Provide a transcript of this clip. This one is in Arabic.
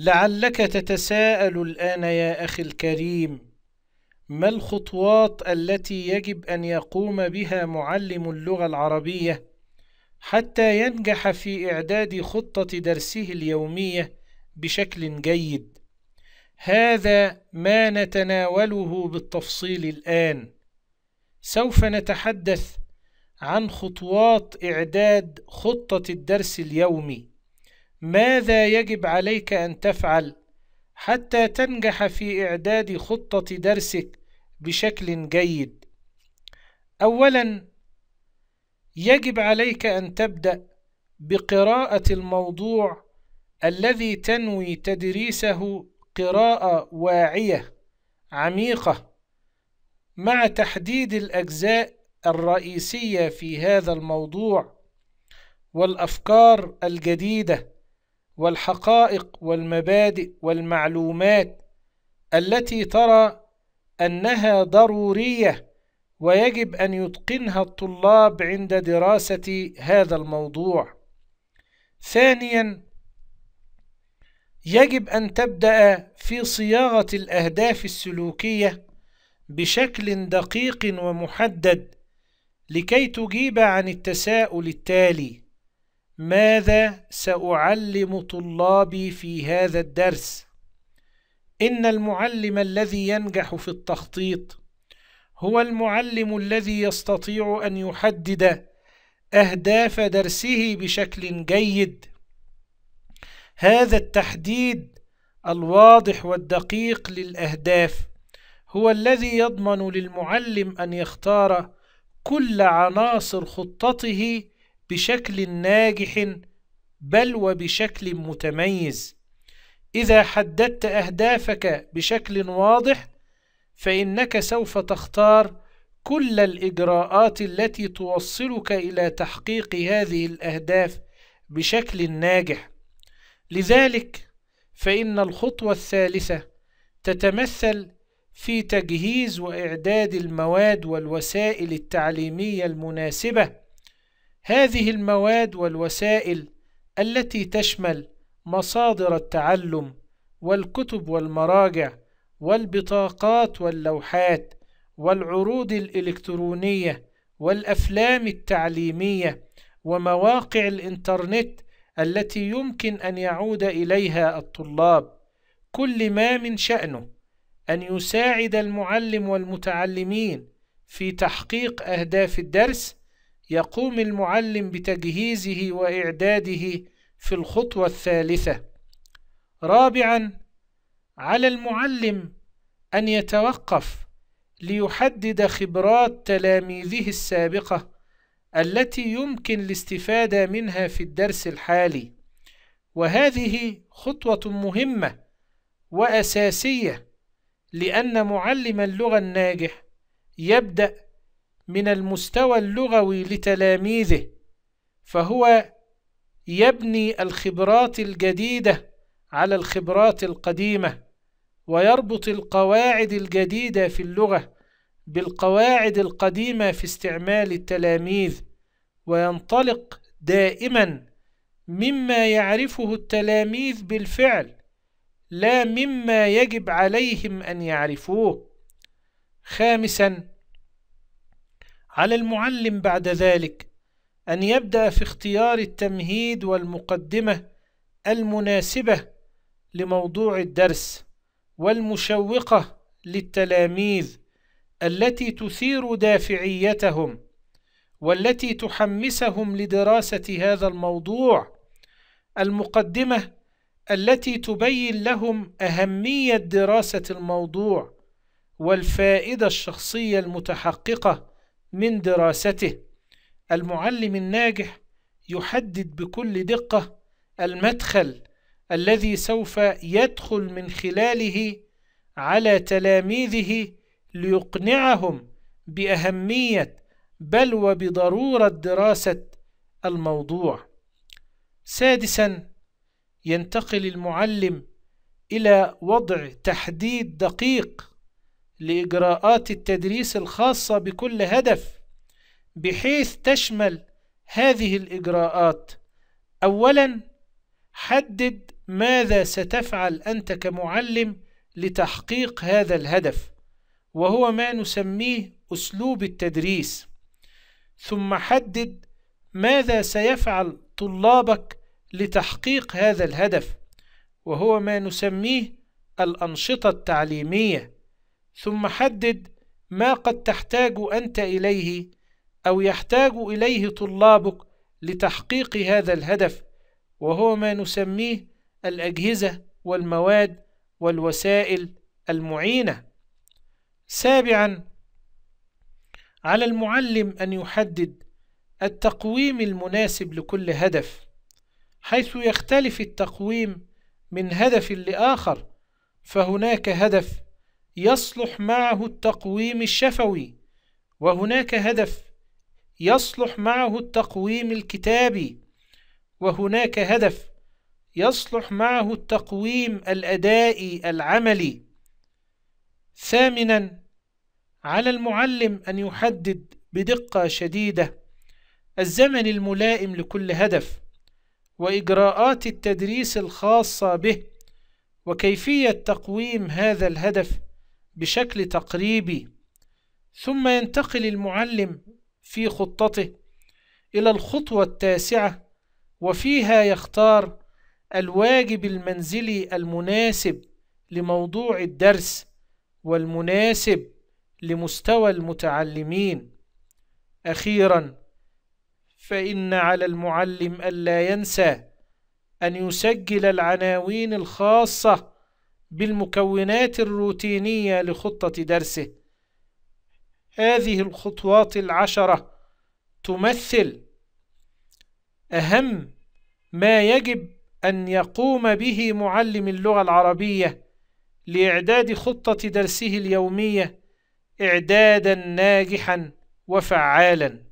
لعلك تتساءل الآن يا أخي الكريم ما الخطوات التي يجب أن يقوم بها معلم اللغة العربية حتى ينجح في إعداد خطة درسه اليومية بشكل جيد هذا ما نتناوله بالتفصيل الآن سوف نتحدث عن خطوات إعداد خطة الدرس اليومي ماذا يجب عليك أن تفعل حتى تنجح في إعداد خطة درسك بشكل جيد؟ أولاً يجب عليك أن تبدأ بقراءة الموضوع الذي تنوي تدريسه قراءة واعية عميقة مع تحديد الأجزاء الرئيسية في هذا الموضوع والأفكار الجديدة والحقائق والمبادئ والمعلومات التي ترى أنها ضرورية ويجب أن يتقنها الطلاب عند دراسة هذا الموضوع ثانيا يجب أن تبدأ في صياغة الأهداف السلوكية بشكل دقيق ومحدد لكي تجيب عن التساؤل التالي ماذا سأعلم طلابي في هذا الدرس؟ إن المعلم الذي ينجح في التخطيط هو المعلم الذي يستطيع أن يحدد أهداف درسه بشكل جيد هذا التحديد الواضح والدقيق للأهداف هو الذي يضمن للمعلم أن يختار كل عناصر خطته بشكل ناجح بل وبشكل متميز اذا حددت اهدافك بشكل واضح فانك سوف تختار كل الاجراءات التي توصلك الى تحقيق هذه الاهداف بشكل ناجح لذلك فان الخطوه الثالثه تتمثل في تجهيز واعداد المواد والوسائل التعليميه المناسبه هذه المواد والوسائل التي تشمل مصادر التعلم والكتب والمراجع والبطاقات واللوحات والعروض الإلكترونية والأفلام التعليمية ومواقع الإنترنت التي يمكن أن يعود إليها الطلاب كل ما من شأنه أن يساعد المعلم والمتعلمين في تحقيق أهداف الدرس يقوم المعلم بتجهيزه واعداده في الخطوه الثالثه رابعا على المعلم ان يتوقف ليحدد خبرات تلاميذه السابقه التي يمكن الاستفاده منها في الدرس الحالي وهذه خطوه مهمه واساسيه لان معلم اللغه الناجح يبدا من المستوى اللغوي لتلاميذه فهو يبني الخبرات الجديده على الخبرات القديمه ويربط القواعد الجديده في اللغه بالقواعد القديمه في استعمال التلاميذ وينطلق دائما مما يعرفه التلاميذ بالفعل لا مما يجب عليهم ان يعرفوه خامسا على المعلم بعد ذلك أن يبدأ في اختيار التمهيد والمقدمة المناسبة لموضوع الدرس والمشوقة للتلاميذ التي تثير دافعيتهم والتي تحمسهم لدراسة هذا الموضوع المقدمة التي تبين لهم أهمية دراسة الموضوع والفائدة الشخصية المتحققة من دراسته المعلم الناجح يحدد بكل دقة المدخل الذي سوف يدخل من خلاله على تلاميذه ليقنعهم بأهمية بل وبضرورة دراسة الموضوع. سادسا ينتقل المعلم إلى وضع تحديد دقيق لإجراءات التدريس الخاصة بكل هدف بحيث تشمل هذه الإجراءات أولا حدد ماذا ستفعل أنت كمعلم لتحقيق هذا الهدف وهو ما نسميه أسلوب التدريس ثم حدد ماذا سيفعل طلابك لتحقيق هذا الهدف وهو ما نسميه الأنشطة التعليمية ثم حدد ما قد تحتاج أنت إليه أو يحتاج إليه طلابك لتحقيق هذا الهدف وهو ما نسميه الأجهزة والمواد والوسائل المعينة سابعا على المعلم أن يحدد التقويم المناسب لكل هدف حيث يختلف التقويم من هدف لآخر فهناك هدف يصلح معه التقويم الشفوي وهناك هدف يصلح معه التقويم الكتابي وهناك هدف يصلح معه التقويم الادائي العملي ثامنا على المعلم ان يحدد بدقه شديده الزمن الملائم لكل هدف واجراءات التدريس الخاصه به وكيفيه تقويم هذا الهدف بشكل تقريبي ثم ينتقل المعلم في خطته إلى الخطوة التاسعة وفيها يختار الواجب المنزلي المناسب لموضوع الدرس والمناسب لمستوى المتعلمين أخيرا فإن على المعلم ألا ينسى أن يسجل العناوين الخاصة بالمكونات الروتينية لخطة درسه هذه الخطوات العشرة تمثل أهم ما يجب أن يقوم به معلم اللغة العربية لإعداد خطة درسه اليومية إعدادا ناجحا وفعالا